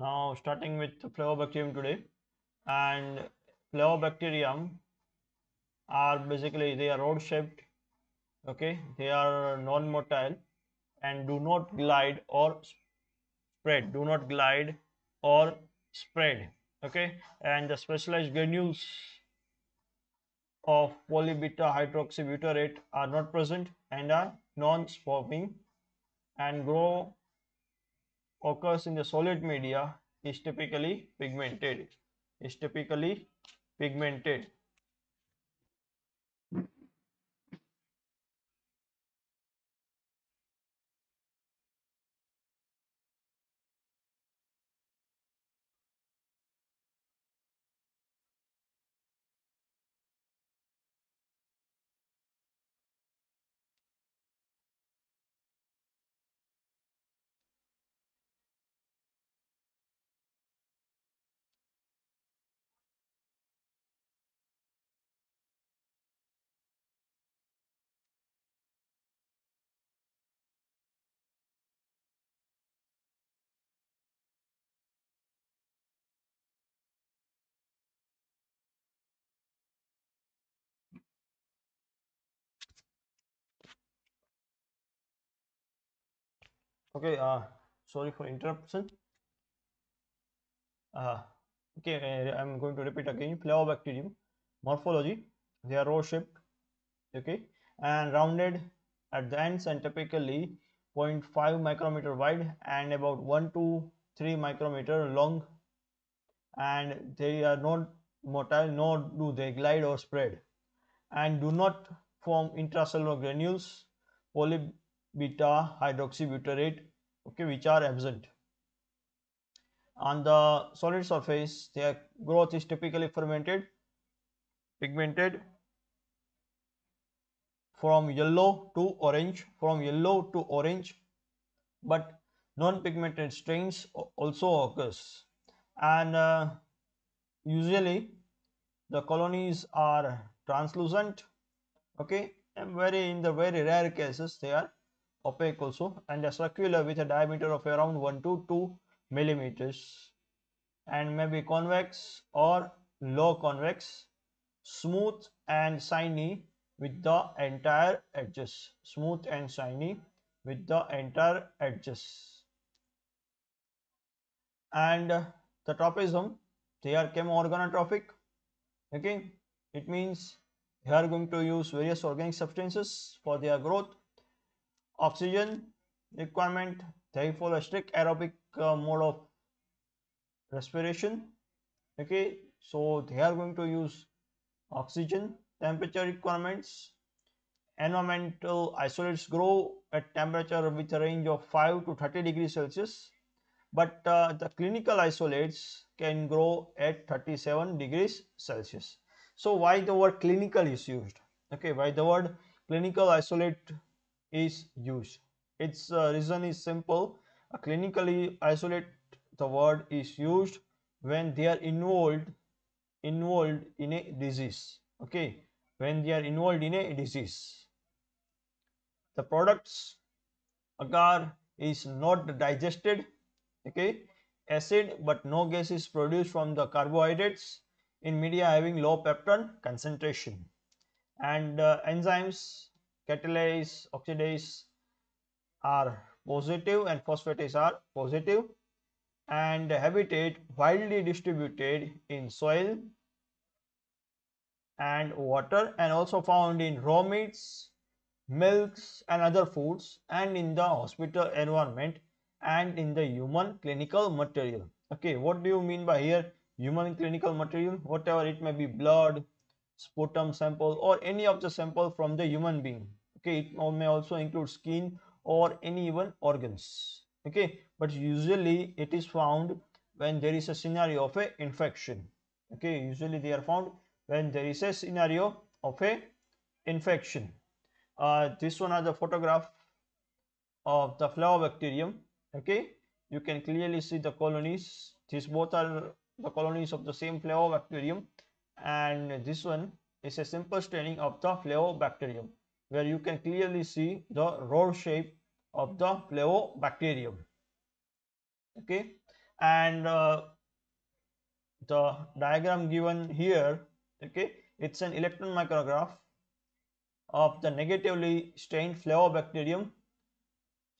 Now starting with Flavobacterium today and Flavobacterium are basically they are rod shaped okay they are non-motile and do not glide or spread do not glide or spread okay and the specialized granules of polybeta hydroxybutyrate are not present and are non-swarming and grow occurs in the solid media is typically pigmented is typically pigmented okay uh sorry for interruption uh okay uh, i'm going to repeat again Pleobacterium morphology they are row shaped okay and rounded at the ends and typically 0.5 micrometer wide and about 1 to 3 micrometer long and they are not motile nor do they glide or spread and do not form intracellular granules polyp beta hydroxybutyrate okay which are absent on the solid surface their growth is typically fermented pigmented from yellow to orange from yellow to orange but non pigmented strains also occurs and uh, usually the colonies are translucent okay and very in the very rare cases they are opaque also and a circular with a diameter of around 1 to 2 millimeters and may be convex or low convex smooth and shiny with the entire edges smooth and shiny with the entire edges and uh, the trophism, they are chemoorganotrophic okay it means they are going to use various organic substances for their growth oxygen requirement therefore a strict aerobic uh, mode of respiration okay so they are going to use oxygen temperature requirements environmental isolates grow at temperature with a range of 5 to 30 degrees celsius but uh, the clinical isolates can grow at 37 degrees celsius so why the word clinical is used okay why the word clinical isolate is used. Its uh, reason is simple. A clinically isolate the word is used when they are involved involved in a disease. Okay, when they are involved in a disease. The products agar is not digested. Okay, acid but no gas is produced from the carbohydrates in media having low peptone concentration and uh, enzymes catalase, oxidase are positive and phosphatase are positive and habitat widely distributed in soil and water and also found in raw meats, milks and other foods and in the hospital environment and in the human clinical material. Okay, what do you mean by here human clinical material? Whatever it may be blood, sputum sample or any of the sample from the human being okay it may also include skin or any even organs okay but usually it is found when there is a scenario of a infection okay usually they are found when there is a scenario of a infection uh, this one is a photograph of the bacterium okay you can clearly see the colonies these both are the colonies of the same bacterium and this one is a simple staining of the bacterium where you can clearly see the rod shape of the pleobacterium okay and uh, the diagram given here okay it's an electron micrograph of the negatively stained pleobacterium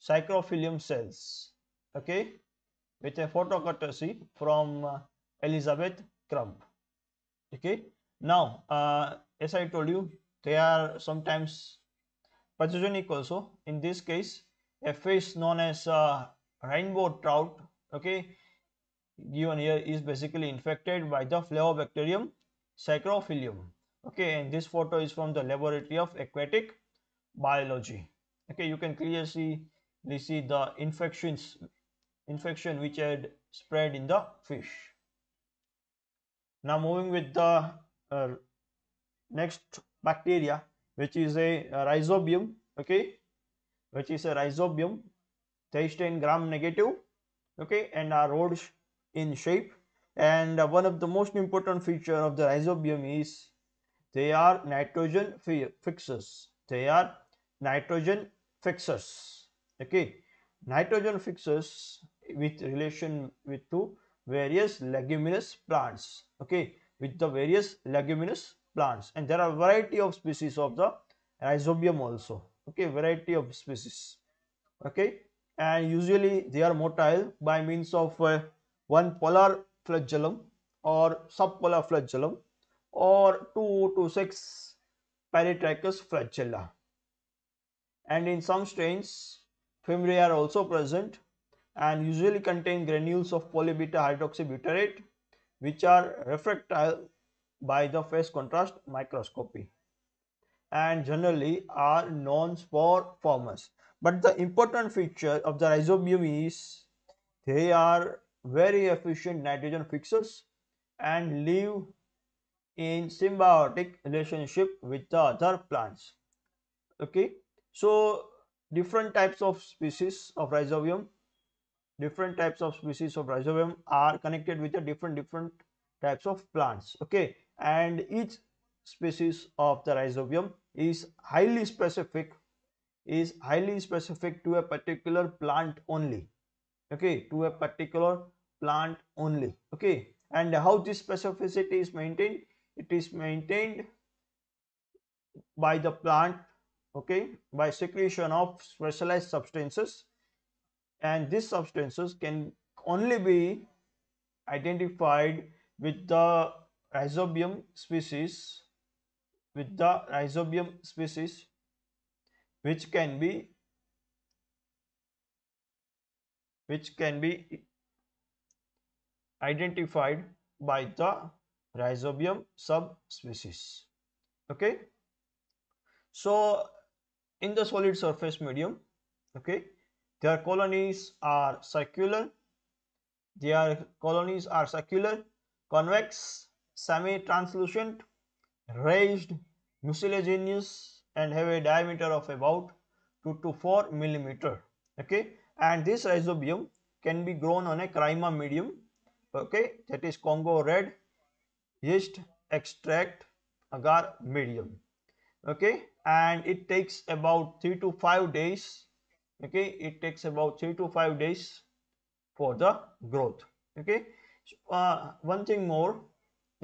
cycrophyllum cells okay with a photo courtesy from uh, elizabeth Crumb. okay now uh, as i told you they are sometimes Pathogenic equal so in this case a fish known as uh, rainbow trout okay given here is basically infected by the flavobacterium saccharophyllium okay and this photo is from the laboratory of aquatic biology okay you can clearly see, see the infections infection which had spread in the fish now moving with the uh, next bacteria which is a, uh, rhizobium okay which is a rhizobium 13 gram negative okay and are rods in shape and uh, one of the most important feature of the rhizobium is they are nitrogen fixers they are nitrogen fixers okay nitrogen fixers with relation with to various leguminous plants okay with the various leguminous plants and there are variety of species of the rhizobium also okay variety of species okay and usually they are motile by means of uh, one polar flagellum or subpolar flagellum or 2 to 6 peritrichous flagella and in some strains fimbriae are also present and usually contain granules of polybeta hydroxybutyrate which are refractile by the phase contrast microscopy and generally are known spore formers. But the important feature of the rhizobium is they are very efficient nitrogen fixers and live in symbiotic relationship with the other plants. Okay, so different types of species of rhizobium, different types of species of rhizobium are connected with the different different types of plants. Okay, and each species of the rhizobium is highly specific is highly specific to a particular plant only okay to a particular plant only okay and how this specificity is maintained it is maintained by the plant okay by secretion of specialized substances and these substances can only be identified with the rhizobium species with the rhizobium species which can be which can be identified by the rhizobium subspecies okay so in the solid surface medium okay their colonies are circular their colonies are circular convex semi-translucent, raised, mucilaginous and have a diameter of about 2 to 4 millimeter okay and this rhizobium can be grown on a crima medium okay that is Congo red yeast extract agar medium okay and it takes about 3 to 5 days okay it takes about 3 to 5 days for the growth okay uh, one thing more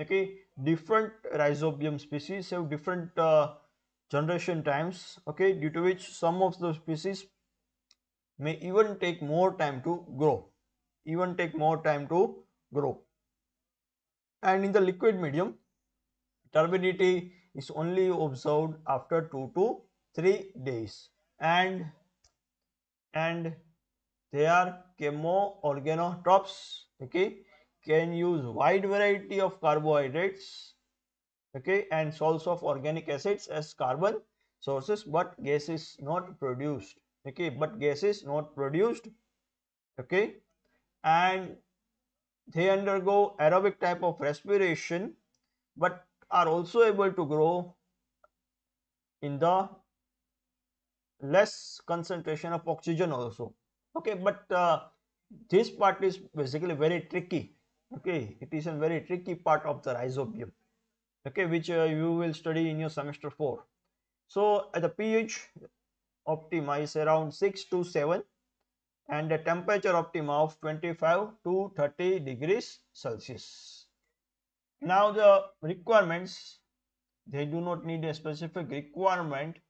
okay different rhizobium species have different uh, generation times okay due to which some of the species may even take more time to grow even take more time to grow and in the liquid medium turbidity is only observed after 2 to 3 days and and they are organotrops okay can use wide variety of carbohydrates okay and source of organic acids as carbon sources but gas is not produced okay but gas is not produced okay and they undergo aerobic type of respiration but are also able to grow in the less concentration of oxygen also okay but uh, this part is basically very tricky okay it is a very tricky part of the rhizobium okay which uh, you will study in your semester 4 so at the ph optima is around 6 to 7 and the temperature optima of 25 to 30 degrees celsius now the requirements they do not need a specific requirement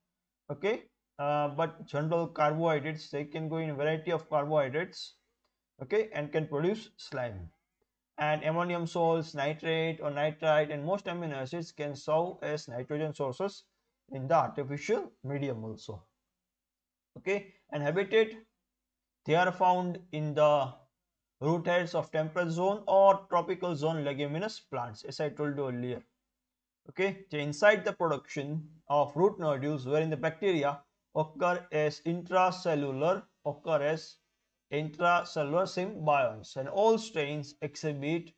okay uh, but general carbohydrates they can go in variety of carbohydrates okay and can produce slime and ammonium salts, nitrate or nitrite and most amino acids can serve as nitrogen sources in the artificial medium also. Okay, and habitat, they are found in the root heads of temperate zone or tropical zone leguminous plants as I told you earlier. Okay, so inside the production of root nodules wherein the bacteria occur as intracellular, occur as intracellular symbionts and all strains exhibit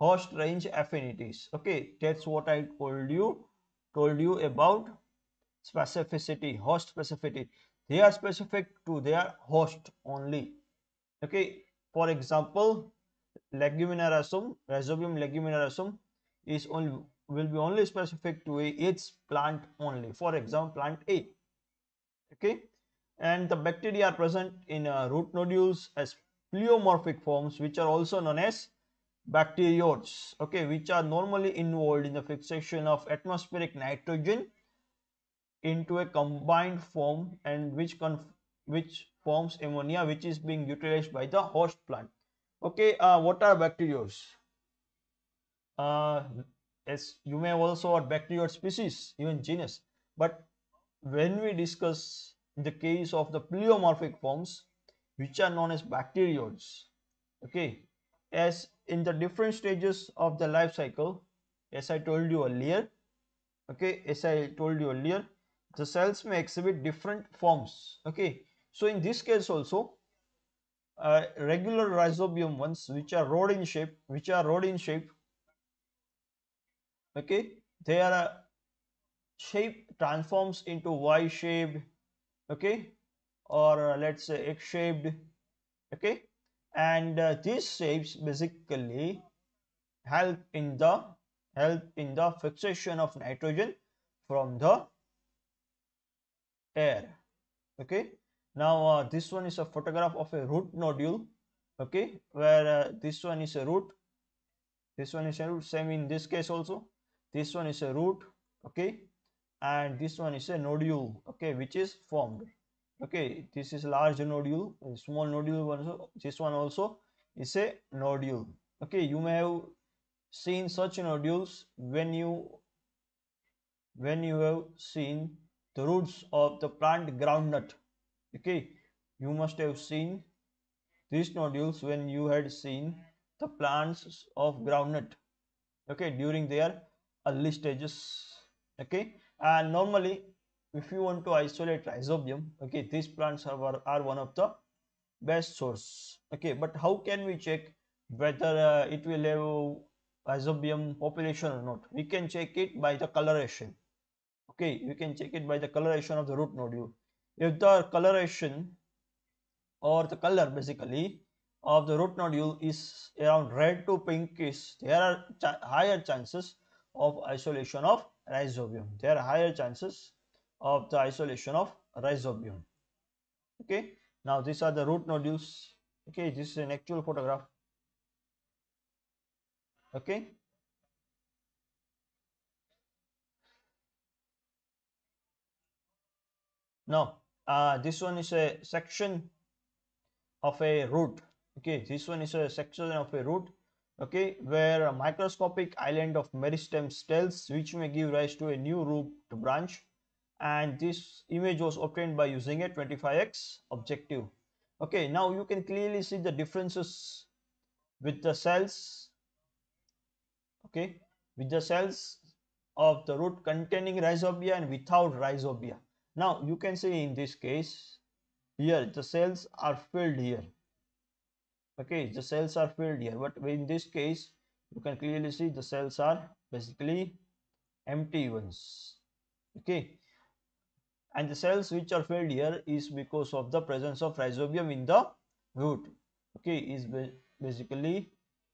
host range affinities okay that's what i told you told you about specificity host specificity they are specific to their host only okay for example leguminorasum rhizobium leguminorasum is only will be only specific to its plant only for example plant a okay and the bacteria are present in uh, root nodules as pleomorphic forms which are also known as bacteriodes okay which are normally involved in the fixation of atmospheric nitrogen into a combined form and which which forms ammonia which is being utilized by the host plant okay uh, what are bacteriodes uh, as you may also are bacterial species even genus but when we discuss in the case of the pleomorphic forms which are known as bacterioids okay as in the different stages of the life cycle as i told you earlier okay as i told you earlier the cells may exhibit different forms okay so in this case also uh, regular rhizobium ones which are rod in shape which are rod in shape okay they are uh, shape transforms into y shaped okay or uh, let's say egg shaped okay and uh, these shapes basically help in the help in the fixation of nitrogen from the air okay now uh, this one is a photograph of a root nodule okay where uh, this one is a root this one is a root same in this case also this one is a root okay and this one is a nodule okay which is formed okay this is large nodule small nodule also this one also is a nodule okay you may have seen such nodules when you when you have seen the roots of the plant groundnut okay you must have seen these nodules when you had seen the plants of groundnut okay during their early stages okay and normally if you want to isolate rhizobium okay these plants are, are one of the best source okay but how can we check whether uh, it will have rhizobium population or not we can check it by the coloration okay you can check it by the coloration of the root nodule if the coloration or the color basically of the root nodule is around red to pinkish there are ch higher chances of isolation of rhizobium there are higher chances of the isolation of rhizobium okay now these are the root nodules okay this is an actual photograph okay now uh, this one is a section of a root okay this one is a section of a root okay where a microscopic island of meristem cells which may give rise to a new root branch and this image was obtained by using a 25x objective okay now you can clearly see the differences with the cells okay with the cells of the root containing rhizobia and without rhizobia now you can see in this case here the cells are filled here okay the cells are filled here but in this case you can clearly see the cells are basically empty ones okay and the cells which are filled here is because of the presence of rhizobium in the root okay is basically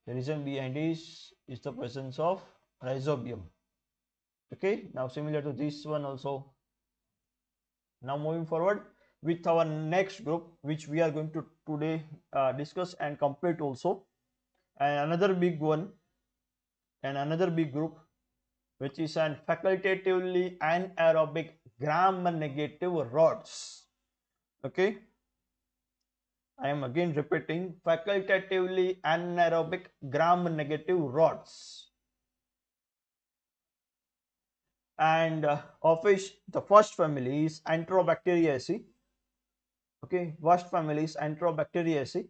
the reason behind is is the presence of rhizobium okay now similar to this one also now moving forward with our next group which we are going to today uh, discuss and complete also and another big one and another big group which is an facultatively anaerobic gram negative rods okay i am again repeating facultatively anaerobic gram negative rods and uh, of which the first family is enterobacteriaceae okay vast families, Enterobacteriaceae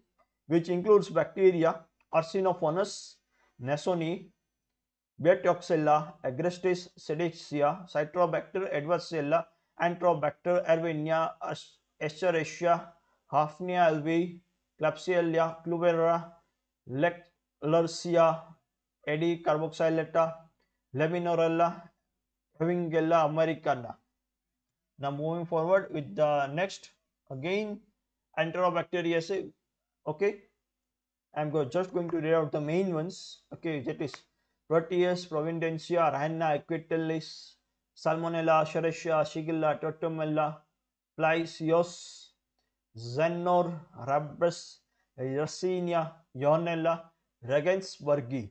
which includes bacteria Arsenophones, Nasoni, Betioxella, Agrestis, Sedicea, Citrobacter, Adversella, Enterobacter, Erwinia, Escherichia, Hafnia albi, Klebsiella, Clubera, Lercia, Eddie carboxylata, Laminorella, Hevingella americana. Now moving forward with the next again enterobacteriaceae okay i'm go just going to read out the main ones okay that is proteus providentia rhina equitalis salmonella serratia shigella tortomella plaisios xenor rabbis yersinia yonella regensburgi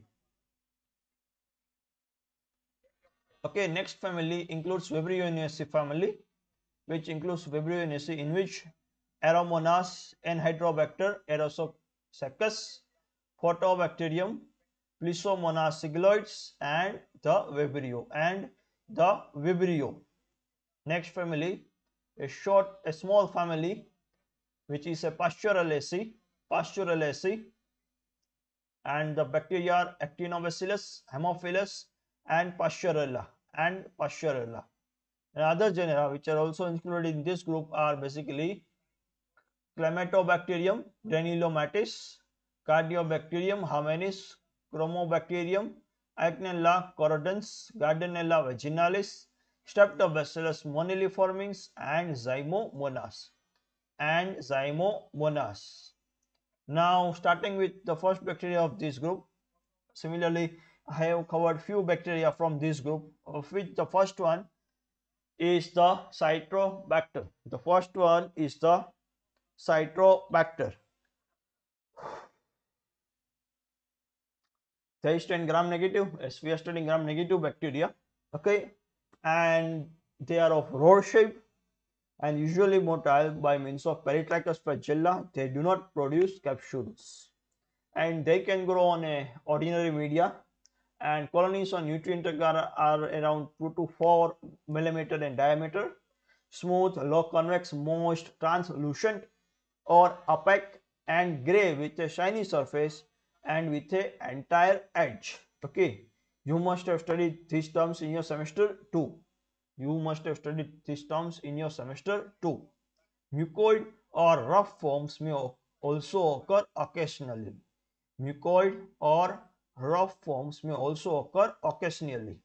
okay next family includes vibrionaceae family which includes Vibrio in which Aeromonas, Hydrobacter aerosococcus, Photobacterium, Plesiomonas sigloides and the Vibrio and the Vibrio. Next family, a short, a small family which is a Pasturalaceae, Pasturalaceae and the bacteria are Actinobacillus, Haemophilus and Pasturella and Pasturella. Another genera uh, which are also included in this group are basically Clamatobacterium, Granulomatis, Cardiobacterium, Hamenis, Chromobacterium, Acnella corridens, Gardnerella vaginalis, Streptobacillus moniliformis, and Zymomonas and Zymomonas. Now starting with the first bacteria of this group, similarly I have covered few bacteria from this group of which the first one is the cytobacter. The first one is the cytobacter. Theistan gram negative, studying gram negative bacteria. Okay, and they are of rod shape and usually motile by means of peritracheous flagella. They do not produce capsules and they can grow on a ordinary media and colonies on nutrient agar are around 2 to 4 millimeter in diameter smooth low convex moist translucent or opaque and gray with a shiny surface and with a entire edge okay you must have studied these terms in your semester 2 you must have studied these terms in your semester 2 mucoid or rough forms may also occur occasionally mucoid or rough forms may also occur occasionally.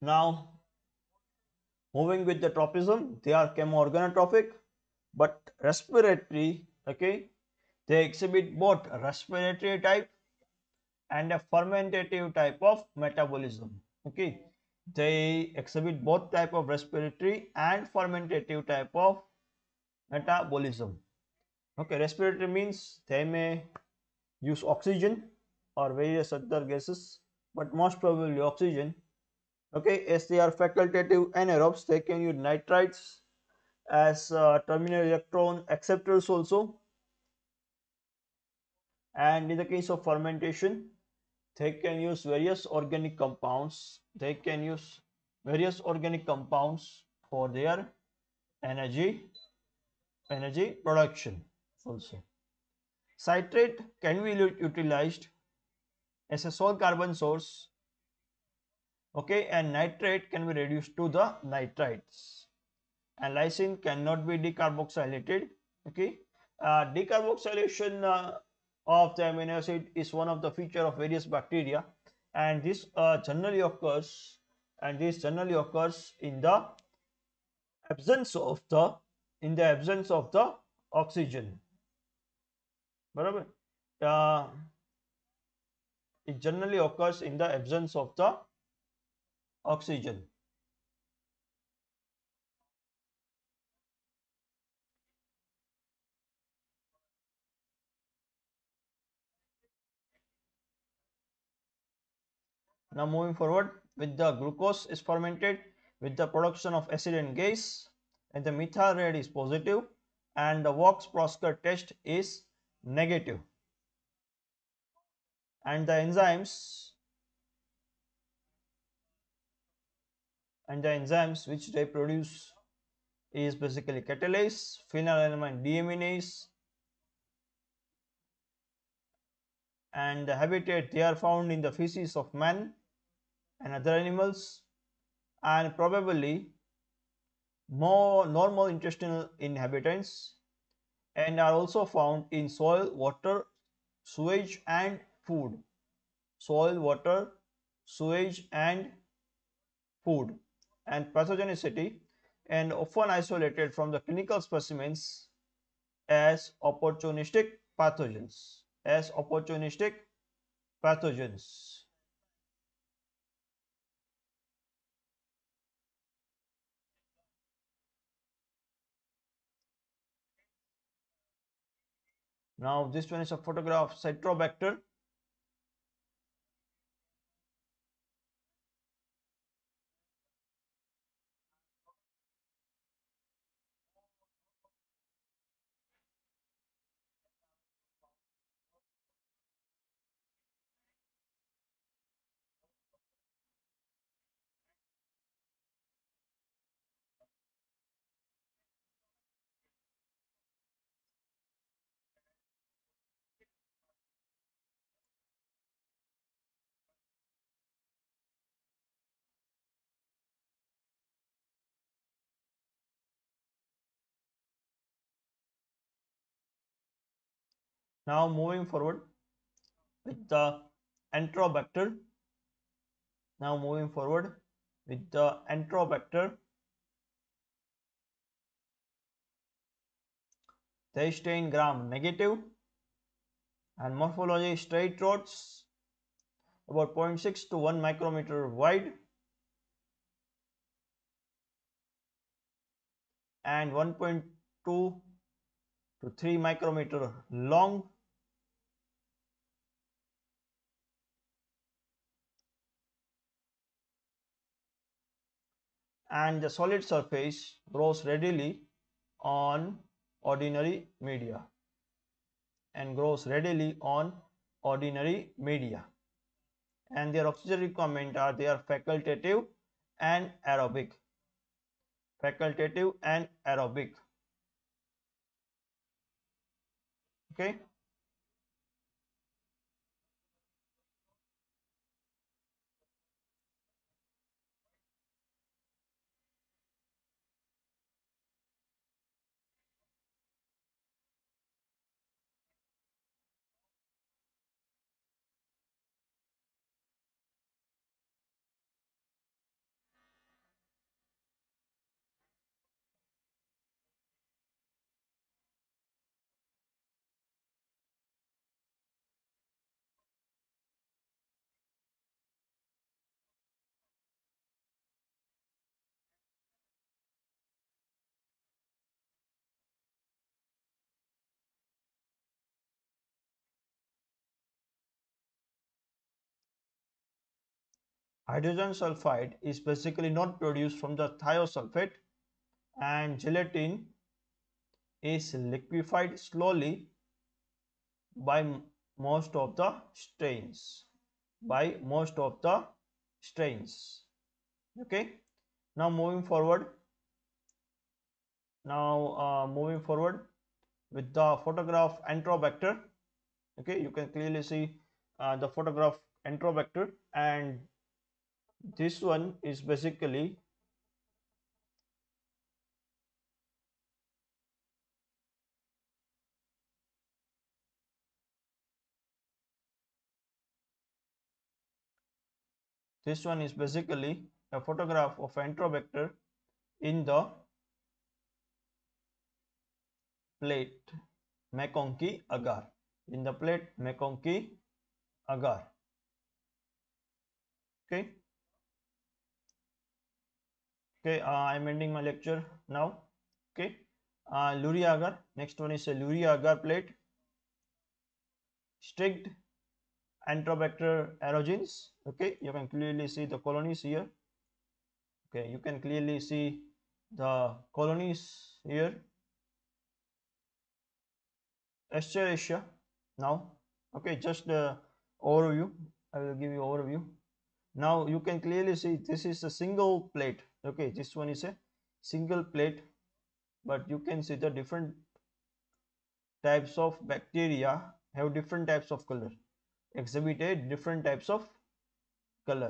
Now, moving with the tropism, they are chemoorganotrophic, but respiratory, okay, they exhibit both respiratory type and a fermentative type of metabolism, okay. They exhibit both type of respiratory and fermentative type of metabolism okay respiratory means they may use oxygen or various other gases but most probably oxygen okay as they are facultative anaerobes they can use nitrites as uh, terminal electron acceptors also and in the case of fermentation they can use various organic compounds they can use various organic compounds for their energy energy production also. Citrate can be utilized as a sole carbon source okay and nitrate can be reduced to the nitrites and lysine cannot be decarboxylated okay uh, decarboxylation uh, of the amino acid is one of the feature of various bacteria and this uh, generally occurs and this generally occurs in the absence of the in the absence of the oxygen બરાબર it generally occurs in the absence of the oxygen now moving forward with the glucose is fermented with the production of acid and gas and the methyl red is positive and the Vox Prosker test is negative and the enzymes and the enzymes which they produce is basically catalase, phenylalanine deaminase and the habitat they are found in the feces of man and other animals and probably more normal intestinal inhabitants and are also found in soil, water, sewage and food. Soil, water, sewage and food and pathogenicity and often isolated from the clinical specimens as opportunistic pathogens as opportunistic pathogens Now this one is a photograph of cetrobacter Now moving forward with the Enterobacter. Now moving forward with the Enterobacter. The stain gram negative and morphology straight rods about 0.6 to 1 micrometer wide and 1.2 to 3 micrometer long and the solid surface grows readily on ordinary media and grows readily on ordinary media and their oxygen requirement are they are facultative and aerobic facultative and aerobic okay Hydrogen sulfide is basically not produced from the thiosulfate and gelatin is liquefied slowly by most of the strains by most of the strains okay now moving forward now uh, moving forward with the photograph enterobacter okay you can clearly see uh, the photograph enterobacter and this one is basically this one is basically a photograph of enterobacter in the plate Mekonki agar in the plate Mekonki agar okay okay uh, i'm ending my lecture now okay uh, agar next one is a luri agar plate strict enterobacter aerogens okay you can clearly see the colonies here okay you can clearly see the colonies here Escherichia. now okay just the overview i will give you overview now you can clearly see this is a single plate okay this one is a single plate but you can see the different types of bacteria have different types of color exhibit a different types of color